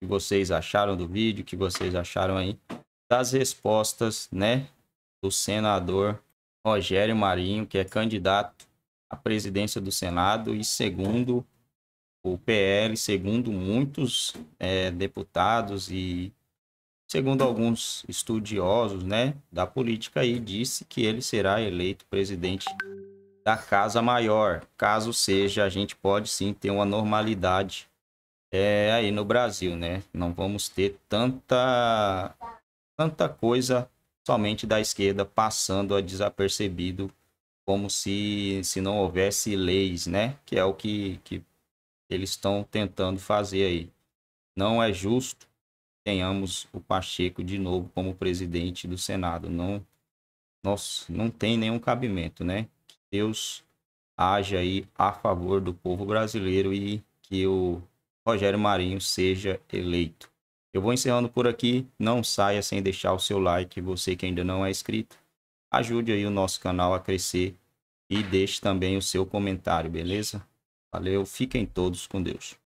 que vocês acharam do vídeo, que vocês acharam aí das respostas, né, do senador Rogério Marinho, que é candidato à presidência do Senado e segundo o PL, segundo muitos é, deputados e segundo alguns estudiosos, né, da política aí disse que ele será eleito presidente da Casa Maior. Caso seja, a gente pode sim ter uma normalidade é, aí no Brasil, né? Não vamos ter tanta, tanta coisa somente da esquerda passando a desapercebido, como se, se não houvesse leis, né? Que é o que, que eles estão tentando fazer aí. Não é justo tenhamos o Pacheco de novo como presidente do Senado. Não, nós, não tem nenhum cabimento, né? Que Deus haja aí a favor do povo brasileiro e que o Rogério Marinho seja eleito. Eu vou encerrando por aqui. Não saia sem deixar o seu like. Você que ainda não é inscrito, ajude aí o nosso canal a crescer e deixe também o seu comentário, beleza? Valeu, fiquem todos com Deus.